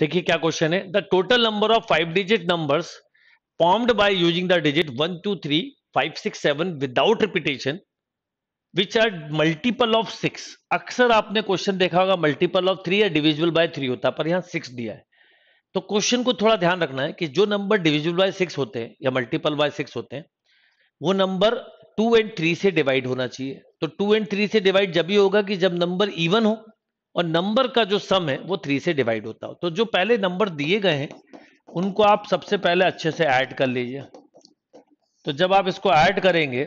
देखिए क्या क्वेश्चन है the total number of five digit number formed by using the digit one two three five six seven without repetition which are multiple of six अक्सर आपने question देखा होगा multiple of three या divisible by three होता है पर यहां six दिया है तो क्वेश्चन को थोड़ा ध्यान रखना है कि जो नंबर डिविजल बाय सिक्स होते हैं या मल्टीपल बाय सिक्स होते हैं वो नंबर टू एंड थ्री से डिवाइड होना चाहिए तो टू एंड थ्री से डिवाइड जब भी होगा कि जब नंबर इवन हो और नंबर का जो सम है वो थ्री से डिवाइड होता हो तो जो पहले नंबर दिए गए हैं उनको आप सबसे पहले अच्छे से ऐड कर लीजिए तो जब आप इसको ऐड करेंगे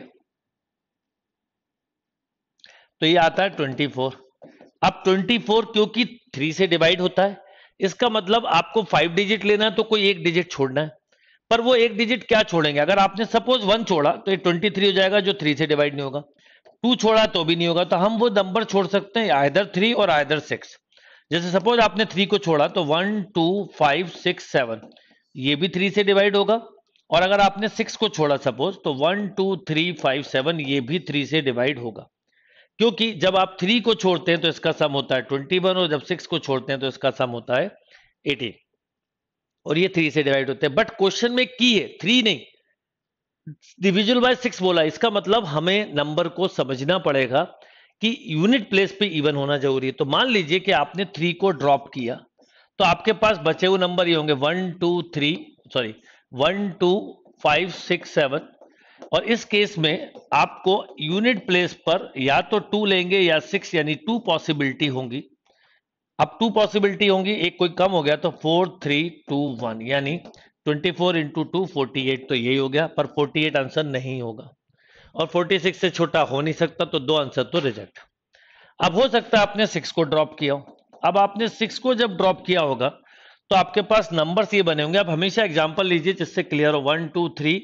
तो ये आता है 24 अब 24 क्योंकि थ्री से डिवाइड होता है इसका मतलब आपको फाइव डिजिट लेना है तो कोई एक डिजिट छोड़ना है पर वो एक डिजिट क्या छोड़ेंगे अगर आपने सपोज वन छोड़ा तो ये 23 हो जाएगा जो थ्री से डिवाइड नहीं होगा टू छोड़ा तो भी नहीं होगा तो हम वो नंबर छोड़ सकते हैं आयदर थ्री और आयदर सिक्स जैसे सपोज आपने थ्री को छोड़ा तो one two five six seven ये भी थ्री से डिवाइड होगा और अगर आपने सिक्स को छोड़ा सपोज तो one two three five seven ये भी थ्री से डिवाइड होगा क्योंकि जब आप थ्री को छोड़ते हैं तो इसका सम होता है ट्वेंटी वन और जब सिक्स को छोड़ते हैं तो इसका सम होता है एटीन और ये थ्री से डिवाइड होते हैं बट क्वेश्चन में की है थ्री नहीं डिविजुअल बाय सिक्स बोला इसका मतलब हमें नंबर को समझना पड़ेगा कि यूनिट प्लेस पे इवन होना जरूरी है तो मान लीजिए कि आपने थ्री को ड्रॉप किया तो आपके पास बचे हुए नंबर ये होंगे one two three sorry one two five six seven और इस केस में आपको यूनिट प्लेस पर या तो टू लेंगे या सिक्स यानी टू पॉसिबिलिटी होंगी अब टू पॉसिबिलिटी होंगी एक कोई कम हो गया तो फोर थ्री टू वन यानी twenty four into two forty eight तो यही हो गया पर फोर्टी एट आंसर नहीं होगा और फोर्टी सिक्स से छोटा हो नहीं सकता तो दो आंसर तो रिजेक्ट अब हो सकता है आपने सिक्स को ड्रॉप किया हो अब आपने सिक्स को जब ड्रॉप किया होगा तो आपके पास नंबर्स ये बने होंगे आप हमेशा एग्जाम्पल लीजिए जिससे क्लियर हो one two three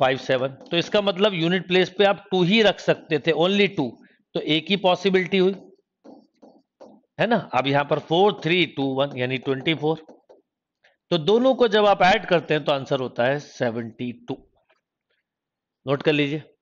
five seven तो इसका मतलब यूनिट प्लेस पे आप टू ही रख सकते थे ओनली टू तो एक ही पॉसिबिलिटी हुई है ना अब यहां पर फोर थ्री टू वन यानी ट्वेंटी फोर तो दोनों को जब आप ऐड करते हैं तो आंसर होता है सेवेंटी टू नोट कर लीजिए